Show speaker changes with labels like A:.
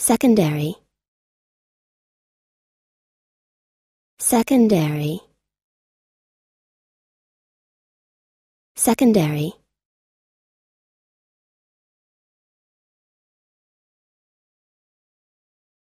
A: Secondary Secondary Secondary